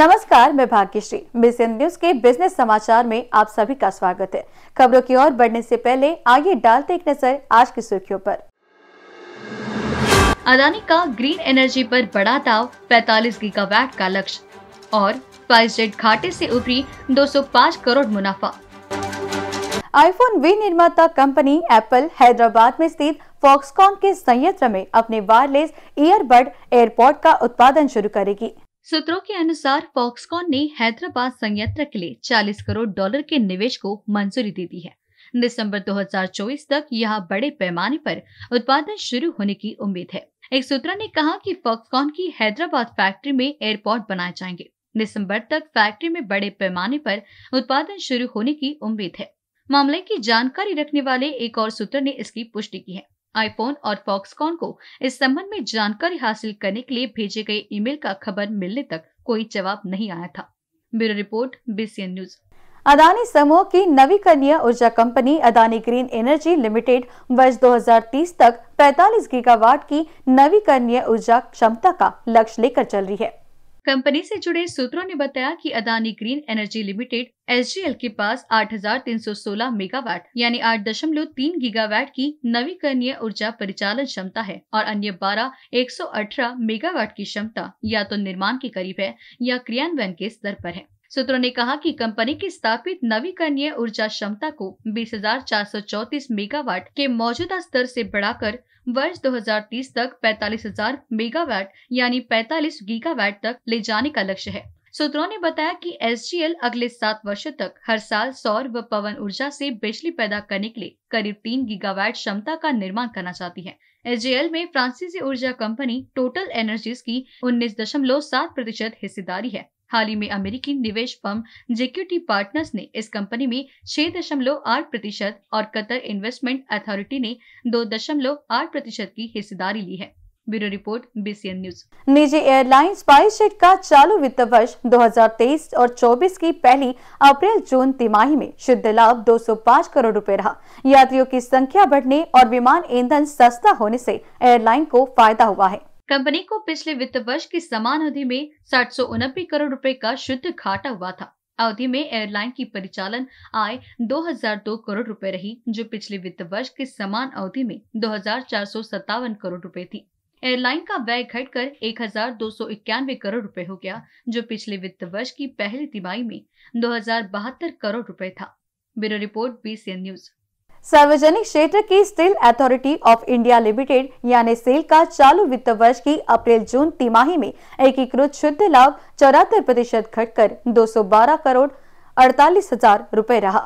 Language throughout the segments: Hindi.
नमस्कार मैं भाग्यश्री एन न्यूज के बिजनेस समाचार में आप सभी का स्वागत है खबरों की ओर बढ़ने से पहले आइए डालते एक नजर आज की सुर्खियों पर अदानी का ग्रीन एनर्जी पर बड़ा दाव 45 गीगावाट का लक्ष्य और जेट घाटे से उभरी 205 करोड़ मुनाफा आईफोन विनिर्माता कंपनी एप्पल हैदराबाद में स्थित फॉक्सकॉन के संयंत्र में अपने वायरलेस ईयरबड एयरपोर्ट का उत्पादन शुरू करेगी सूत्रों के अनुसार फॉक्सकॉन ने हैदराबाद संयंत्र के लिए 40 करोड़ डॉलर के निवेश को मंजूरी दे दी है दिसंबर 2024 तक यहाँ बड़े पैमाने पर उत्पादन शुरू होने की उम्मीद है एक सूत्र ने कहा कि फॉक्सकॉन की हैदराबाद फैक्ट्री में एयरपोर्ट बनाए जाएंगे दिसंबर तक फैक्ट्री में बड़े पैमाने पर उत्पादन शुरू होने की उम्मीद है मामले की जानकारी रखने वाले एक और सूत्र ने इसकी पुष्टि की है आईफोन और फॉक्सकॉन को इस संबंध में जानकारी हासिल करने के लिए भेजे गए ईमेल का खबर मिलने तक कोई जवाब नहीं आया था bureau report BCN news Adani समूह की नवीकरणीय ऊर्जा company Adani green energy limited वर्ष 2030 तक 45 गीगावाट की नवीकरणीय ऊर्जा क्षमता का लक्ष्य लेकर चल रही है कंपनी से जुड़े सूत्रों ने बताया कि अदानी ग्रीन एनर्जी लिमिटेड एस के पास 8,316 मेगावाट यानी 8.3 गीगावाट की नवीकरणीय ऊर्जा परिचालन क्षमता है और अन्य 12 118 मेगावाट की क्षमता या तो निर्माण के करीब है या क्रियान्वयन के स्तर पर है सूत्रों ने कहा कि कंपनी की स्थापित नवीकरणीय ऊर्जा क्षमता को 20,434 मेगावाट के मौजूदा स्तर से बढ़ाकर वर्ष 2030 तक 45,000 मेगावाट यानी 45 गीगावाट तक ले जाने का लक्ष्य है सूत्रों ने बताया कि एस अगले सात वर्षों तक हर साल सौर व पवन ऊर्जा से बिजली पैदा करने के लिए करीब तीन गीगावाट क्षमता का निर्माण करना चाहती है एस में फ्रांसीसी ऊर्जा कंपनी टोटल एनर्जीज की 19.7 प्रतिशत हिस्सेदारी है हाल ही में अमेरिकी निवेश फर्म जेक्यूटी पार्टनर्स ने इस कंपनी में छह दशमलव आठ प्रतिशत और कतर इन्वेस्टमेंट अथॉरिटी ने दो दशमलव आठ प्रतिशत की हिस्सेदारी ली है ब्यूरो रिपोर्ट बीसीएन न्यूज निजी एयरलाइंस स्पाइस का चालू वित्त वर्ष 2023 और 24 की पहली अप्रैल जून तिमाही में शुद्ध लाभ 205 करोड़ रुपए रहा यात्रियों की संख्या बढ़ने और विमान ईंधन सस्ता होने से एयरलाइन को फायदा हुआ है कंपनी को पिछले वित्त वर्ष की समान अवधि में सात करोड़ रुपए का शुद्ध घाटा हुआ था अवधि में एयरलाइन की परिचालन आय 2002 करोड़ रुपए रही जो पिछले वित्त वर्ष के समान अवधि में दो करोड़ रुपए थी एयरलाइन का व्यय घटकर एक करोड़ रुपए हो गया जो पिछले वित्त वर्ष की पहली तिमाही में दो करोड़ रुपए था ब्यूरो रिपोर्ट बी न्यूज सार्वजनिक क्षेत्र की steel authority of India limited यानी सेल का चालू वित्त वर्ष की अप्रैल जून तिमाही में एकीकृत शुद्ध लाभ चौरातर प्रतिशत घटकर 212 करोड़ अड़तालीस हजार रूपए रहा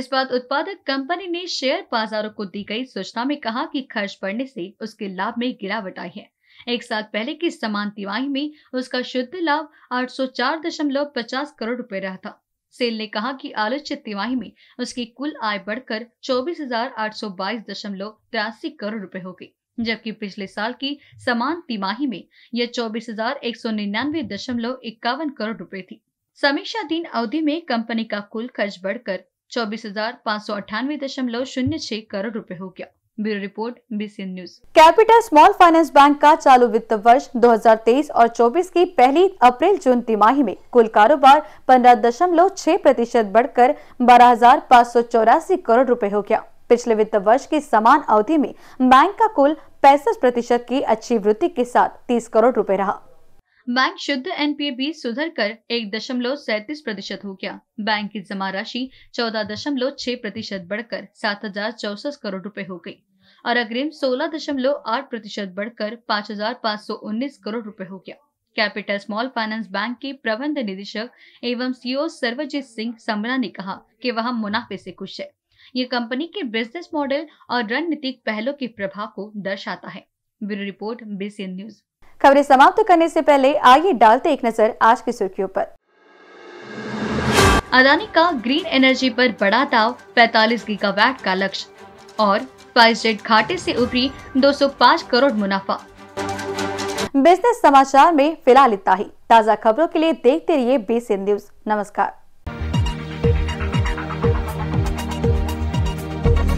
इस बाद उत्पादक कंपनी ने शेयर बाजारों को दी गई सूचना में कहा कि खर्च बढ़ने से उसके लाभ में गिरावट आई है एक साल पहले की समान तिमाही में उसका शुद्ध लाभ आठ करोड़ रूपए रहा था सेल ने कहा कि आलोच्य तिमाही में उसकी कुल आय बढ़कर चौबीस हजार आठ सौ बाईस दशमलव तिरासी करोड़ रुपए हो गई जबकि पिछले साल की समान तिमाही में यह चौबीस हजार एक सौ निन्यानवे दशमलव इक्यावन करोड़ रुपए थी समीक्षाधीन अवधि में कंपनी का कुल खर्च बढ़कर चौबीस हजार पाँच सौ दशमलव शून्य छह करोड़ रुपए हो गया bureau report BC news capital small finance bank का चालू वित्त वर्ष 2023 और 24 की पहली अप्रैल जून तिमाही में कुल कारोबार पंद्रह दशमलव छह प्रतिशत बढ़कर बारह हजार पाँच सौ चौरासी करोड़ रूपए हो गया पिछले वित्त वर्ष की समान अवधि में बैंक का कुल पैंसठ प्रतिशत की अच्छी वृद्धि के साथ तीस करोड़ रूपए रहा बैंक शुद्ध एनपीए भी सुधर कर एक दशमलव सैतीस प्रतिशत हो गया बैंक की जमा राशि चौदह दशमलव छह प्रतिशत बढ़कर सात हजार चौसठ करोड़ रुपए हो गई और अग्रिम सोलह दशमलव आठ प्रतिशत बढ़कर पाँच पाँच हजार सौ उन्नीस करोड़ रुपए हो गया कैपिटल स्मॉल फाइनेंस बैंक के प्रबंध निदेशक एवं सीओ सर्वजीत सिंह समरा ने कहा कि वह मुनाफे से खुश है ये कंपनी के बिजनेस मॉडल और रणनीतिक पहलों के प्रभाव को दर्शाता है ब्यूरो रिपोर्ट बीसीएन न्यूज खबरें समाप्त करने से पहले आइए डालते एक नजर आज की सुर्खियों पर अदानी का ग्रीन एनर्जी पर बड़ा दाव 45 गीगावाट का लक्ष्य और जेट घाटे से उभरी 205 करोड़ मुनाफा बिजनेस समाचार में फिलहाल इतना ही ताज़ा खबरों के लिए देखते रहिए बीसी न्यूज नमस्कार